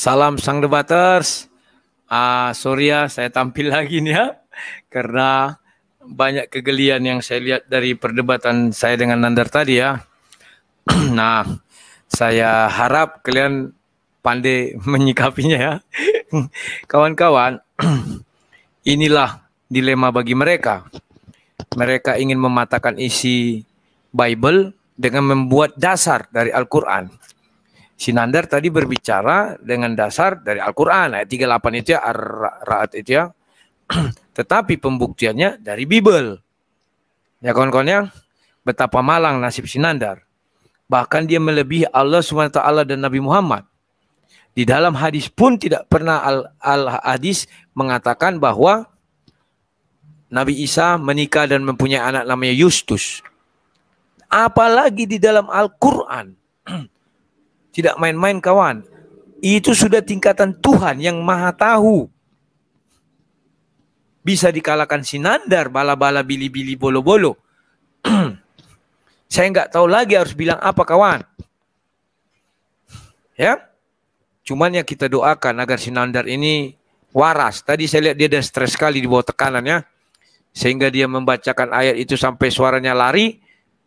Salam sang debaters. Uh, ah, sorry ya saya tampil lagi nih ya karena banyak kegelian yang saya lihat dari perdebatan saya dengan Nandar tadi ya. nah, saya harap kalian pandai menyikapinya ya. Kawan-kawan, inilah dilema bagi mereka. Mereka ingin mematakan isi Bible dengan membuat dasar dari Al-Quran. Sinandar tadi berbicara dengan dasar dari Al-Quran ayat 38 itu ya Ar-Ra'at itu ya tetapi pembuktiannya dari Bible ya kawan-kawan ya betapa malang nasib Sinandar bahkan dia melebihi Allah SWT dan Nabi Muhammad di dalam hadis pun tidak pernah al-hadis mengatakan bahwa Nabi Isa menikah dan mempunyai anak namanya Yustus apalagi di dalam Al-Quran Tidak main-main kawan. Itu sudah tingkatan Tuhan yang maha tahu. Bisa dikalahkan sinandar, bala-bala, bili-bili, bolo-bolo. Saya nggak tahu lagi harus bilang apa kawan. Ya, cuman ya kita doakan agar sinandar ini waras. Tadi saya lihat dia ada stres sekali di bawah tekanannya. Sehingga dia membacakan ayat itu sampai suaranya lari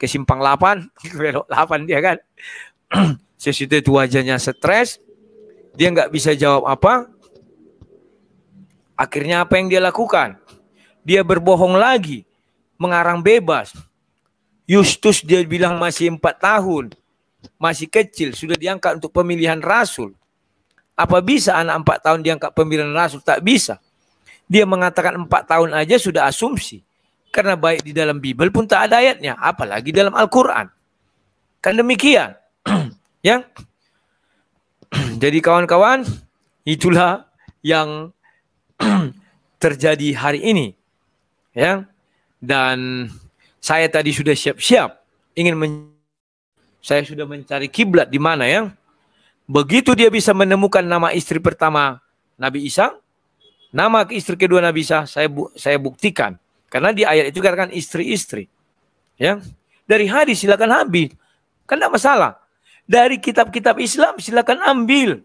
ke simpang 8, 8 dia kan. Sis itu wajahnya stres, dia nggak bisa jawab apa. Akhirnya apa yang dia lakukan? Dia berbohong lagi, mengarang bebas. Yustus dia bilang masih empat tahun, masih kecil, sudah diangkat untuk pemilihan rasul. Apa bisa anak empat tahun diangkat pemilihan rasul? Tak bisa. Dia mengatakan empat tahun aja sudah asumsi. Karena baik di dalam Bible pun tak ada ayatnya. Apalagi dalam Al-Quran. Kan demikian. Ya. Jadi kawan-kawan, itulah yang terjadi hari ini. Ya. Dan saya tadi sudah siap-siap ingin men saya sudah mencari kiblat di mana ya. Begitu dia bisa menemukan nama istri pertama Nabi Isa, nama istri kedua Nabi Isa saya bu saya buktikan karena di ayat itu katakan istri-istri. Ya. Dari hadis silakan habis. Kan tidak masalah dari kitab-kitab Islam silakan ambil.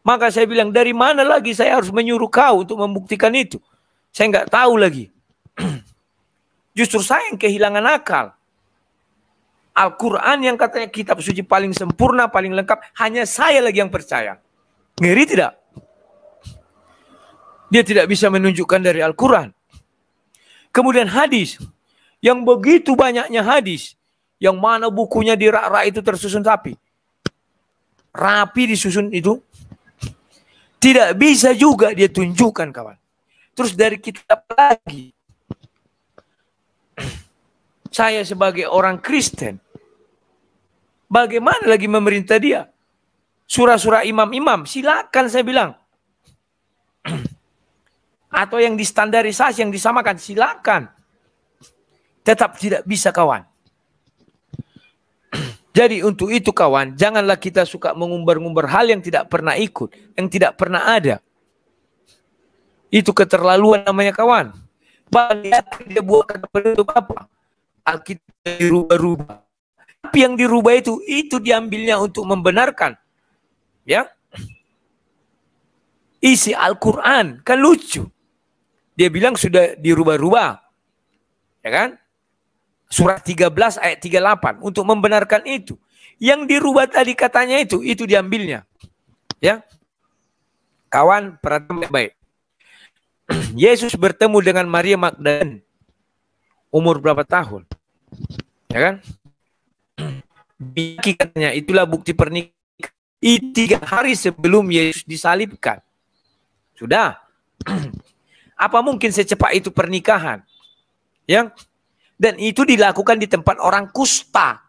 Maka saya bilang dari mana lagi saya harus menyuruh kau untuk membuktikan itu. Saya nggak tahu lagi. Justru saya yang kehilangan akal. Al-Quran yang katanya kitab suci paling sempurna, paling lengkap. Hanya saya lagi yang percaya. Ngeri tidak? Dia tidak bisa menunjukkan dari Al-Quran. Kemudian hadis. Yang begitu banyaknya hadis yang mana bukunya di rak-rak itu tersusun rapi. Rapi disusun itu. Tidak bisa juga dia tunjukkan kawan. Terus dari kitab lagi. Saya sebagai orang Kristen. Bagaimana lagi memerintah dia? Surah-surah imam-imam. Silakan saya bilang. Atau yang distandarisasi, yang disamakan. Silakan. Tetap tidak bisa kawan. Jadi untuk itu kawan, janganlah kita suka mengumbar-ngumbar hal yang tidak pernah ikut, yang tidak pernah ada. Itu keterlaluan namanya kawan. Lihat dia buat kata penutup apa? Alkitab dirubah-rubah. Tapi yang dirubah itu, itu diambilnya untuk membenarkan. Ya, Isi Al-Quran, kan lucu. Dia bilang sudah dirubah-rubah. Ya kan? Surah 13 ayat 38 untuk membenarkan itu. Yang dirubah tadi katanya itu, itu diambilnya. Ya. Kawan, perhatikan baik. Yesus bertemu dengan Maria Magdalene umur berapa tahun? Ya kan? Katanya itulah bukti pernikahan tiga hari sebelum Yesus disalibkan. Sudah. Apa mungkin secepat itu pernikahan? Yang dan itu dilakukan di tempat orang kusta.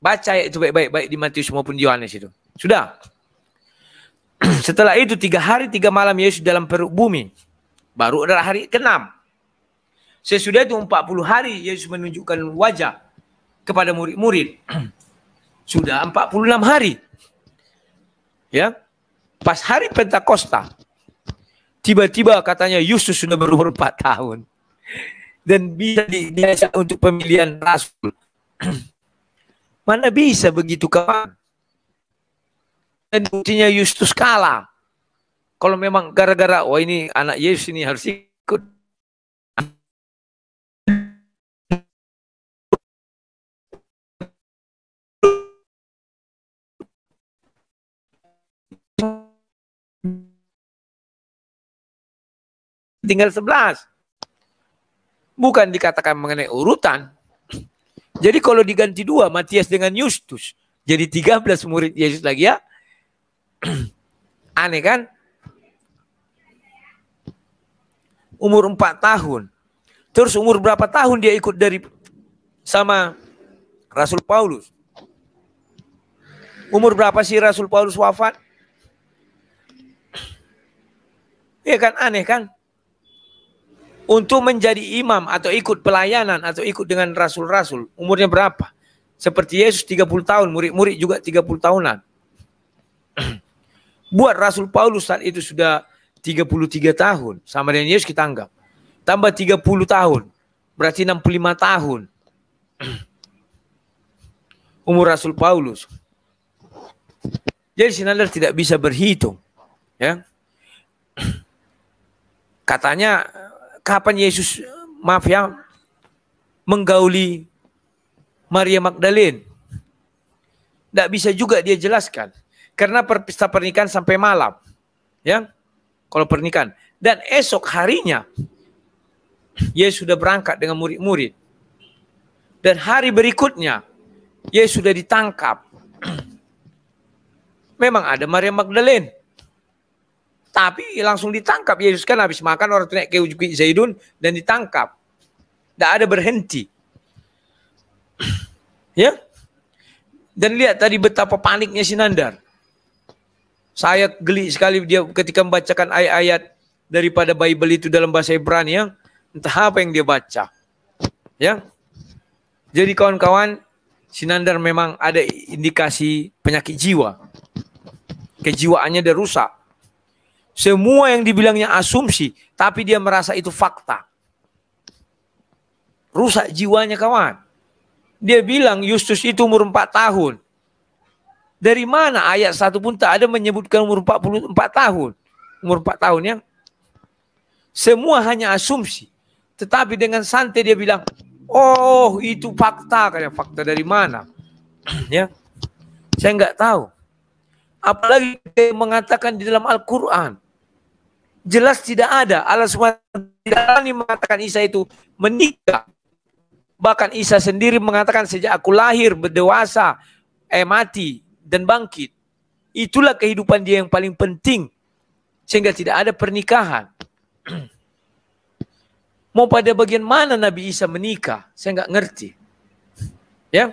Baca itu baik-baik di Matius maupun Yohanes itu. Sudah. Setelah itu tiga hari tiga malam Yesus dalam perut bumi. Baru adalah hari ke-6. Sesudah itu 40 hari Yesus menunjukkan wajah kepada murid-murid. Sudah 46 hari. Ya. Pas hari Pentakosta, tiba-tiba katanya Yusuf sudah berumur 4 tahun dan bisa diajak untuk pemilihan rasul. Mana bisa begitu kawan? Dan buktinya Yustus kalah. Kalau memang gara-gara wah ini anak Yesus ini harus ikut. Tinggal sebelas bukan dikatakan mengenai urutan. Jadi kalau diganti dua, Matias dengan Justus. Jadi 13 murid Yesus lagi ya. Aneh kan? Umur 4 tahun. Terus umur berapa tahun dia ikut dari sama Rasul Paulus? Umur berapa sih Rasul Paulus wafat? Iya kan aneh kan? untuk menjadi imam atau ikut pelayanan atau ikut dengan rasul-rasul umurnya berapa? Seperti Yesus 30 tahun, murid-murid juga 30 tahunan. Buat Rasul Paulus saat itu sudah 33 tahun, sama dengan Yesus kita anggap. Tambah 30 tahun, berarti 65 tahun. Umur Rasul Paulus. Jadi Sinander tidak bisa berhitung. Ya. Katanya kapan Yesus eh, maaf ya menggauli Maria Magdalene. Tidak bisa juga dia jelaskan karena pesta pernikahan sampai malam. Ya. Kalau pernikahan dan esok harinya Yesus sudah berangkat dengan murid-murid. Dan hari berikutnya Yesus sudah ditangkap. Memang ada Maria Magdalene tapi langsung ditangkap. Yesus kan habis makan orang ke ujuk Zaidun dan ditangkap. Tidak ada berhenti. ya. Dan lihat tadi betapa paniknya Sinandar. Saya geli sekali dia ketika membacakan ayat-ayat daripada Bible itu dalam bahasa Ibrani yang Entah apa yang dia baca. Ya. Jadi kawan-kawan, Sinandar memang ada indikasi penyakit jiwa. Kejiwaannya dia rusak. Semua yang dibilangnya asumsi, tapi dia merasa itu fakta. Rusak jiwanya kawan. Dia bilang Yustus itu umur 4 tahun. Dari mana ayat satu pun tak ada menyebutkan umur 44 tahun. Umur 4 tahun ya. Semua hanya asumsi. Tetapi dengan santai dia bilang, oh itu fakta. Kalian fakta dari mana? ya. Saya nggak tahu. Apalagi mengatakan di dalam Al-Quran jelas tidak ada. Allah SWT mengatakan Isa itu menikah. Bahkan Isa sendiri mengatakan sejak aku lahir, berdewasa, eh mati, dan bangkit. Itulah kehidupan dia yang paling penting. Sehingga tidak ada pernikahan. Mau pada bagian mana Nabi Isa menikah? Saya nggak ngerti. Ya?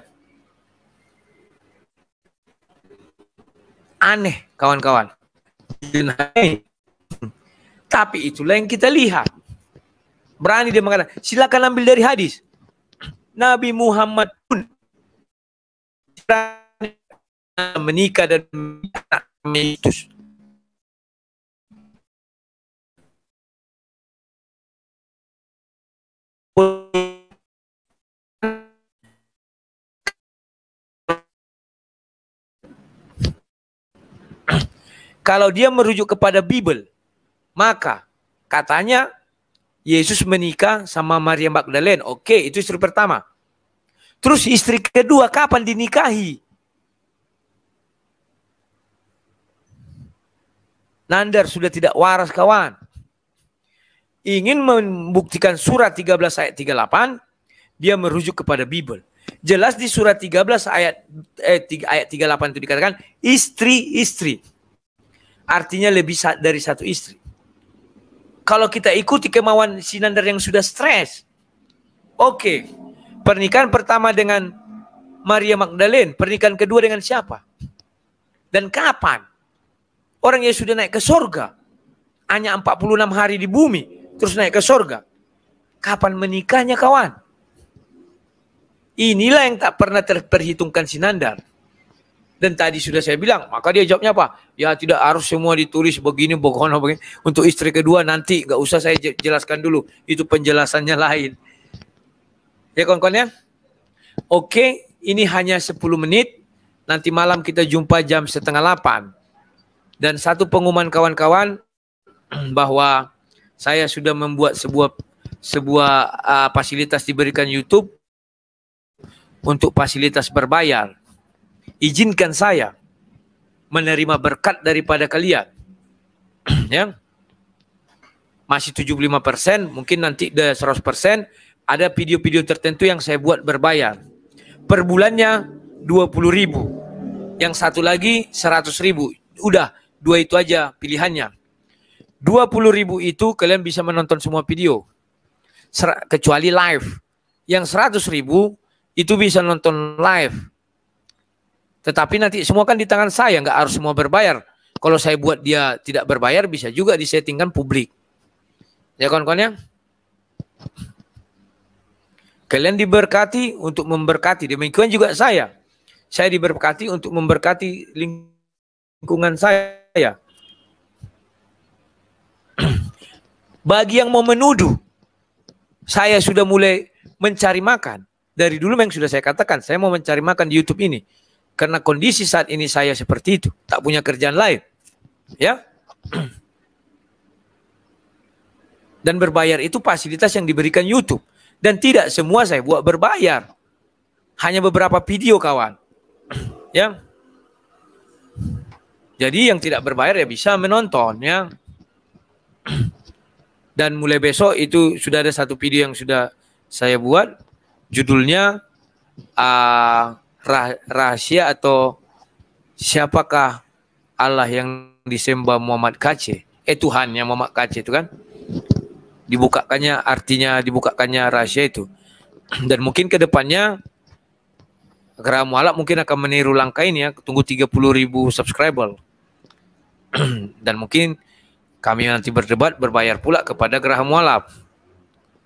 Aneh, kawan-kawan. Tapi itulah yang kita lihat. Berani dia mengatakan, silakan ambil dari hadis. Nabi Muhammad pun menikah dan menikah. Kalau dia merujuk kepada Bible, maka katanya Yesus menikah sama Maria Magdalene. Oke, itu istri pertama. Terus istri kedua kapan dinikahi? Nandar sudah tidak waras kawan. Ingin membuktikan surat 13 ayat 38, dia merujuk kepada Bible. Jelas di surat 13 ayat eh, 3, ayat 38 itu dikatakan istri-istri. Artinya lebih dari satu istri kalau kita ikuti kemauan Sinandar yang sudah stres. Oke, okay. pernikahan pertama dengan Maria Magdalene, pernikahan kedua dengan siapa? Dan kapan? Orang yang sudah naik ke sorga, hanya 46 hari di bumi, terus naik ke sorga. Kapan menikahnya kawan? Inilah yang tak pernah terperhitungkan Sinandar. Dan tadi sudah saya bilang, maka dia jawabnya apa? Ya tidak harus semua ditulis begini, begono, begini. Untuk istri kedua nanti, nggak usah saya jelaskan dulu. Itu penjelasannya lain. Ya kawan-kawan ya? Oke, ini hanya 10 menit. Nanti malam kita jumpa jam setengah 8. Dan satu pengumuman kawan-kawan bahwa saya sudah membuat sebuah sebuah uh, fasilitas diberikan YouTube untuk fasilitas berbayar izinkan saya menerima berkat daripada kalian. ya. Masih 75%, mungkin nanti 100%, ada video-video tertentu yang saya buat berbayar. Per bulannya 20.000. ribu. Yang satu lagi seratus ribu. Udah, dua itu aja pilihannya. puluh ribu itu kalian bisa menonton semua video. kecuali live. Yang seratus ribu itu bisa nonton live tetapi nanti semua kan di tangan saya, nggak harus semua berbayar. Kalau saya buat dia tidak berbayar, bisa juga disettingkan publik. Ya kawan-kawan ya? Kalian diberkati untuk memberkati. Demikian juga saya. Saya diberkati untuk memberkati lingkungan saya. Bagi yang mau menuduh, saya sudah mulai mencari makan. Dari dulu yang sudah saya katakan, saya mau mencari makan di YouTube ini. Karena kondisi saat ini saya seperti itu, tak punya kerjaan lain. Ya. Dan berbayar itu fasilitas yang diberikan YouTube dan tidak semua saya buat berbayar. Hanya beberapa video kawan. ya. Jadi yang tidak berbayar ya bisa menonton ya. Dan mulai besok itu sudah ada satu video yang sudah saya buat judulnya uh, rah rahasia atau siapakah Allah yang disembah Muhammad Kace? Eh Tuhan yang Muhammad Kace itu kan? Dibukakannya artinya dibukakannya rahasia itu. Dan mungkin ke depannya Gerah Mualaf mungkin akan meniru langkah ini ya, tunggu 30 ribu subscriber. Dan mungkin kami nanti berdebat berbayar pula kepada Gerah Mualaf.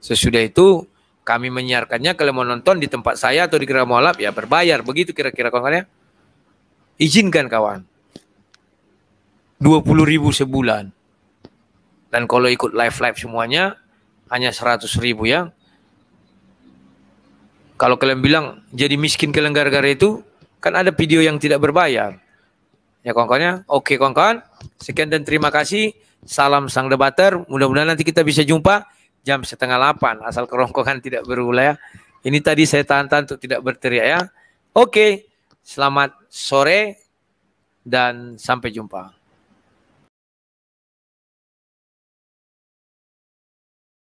Sesudah itu kami menyiarkannya kalau mau nonton di tempat saya atau di Kira Mualaf ya berbayar. Begitu kira-kira kawan ya. Izinkan kawan. 20 ribu sebulan. Dan kalau ikut live-live semuanya hanya 100 ribu ya. Kalau kalian bilang jadi miskin kalian gara-gara itu, kan ada video yang tidak berbayar. Ya kawan ya oke kawan-kawan, sekian dan terima kasih. Salam sang debater, mudah-mudahan nanti kita bisa jumpa jam setengah delapan asal kerongkongan tidak berulah. ya. Ini tadi saya tahan-tahan untuk tidak berteriak ya. Oke, selamat sore dan sampai jumpa.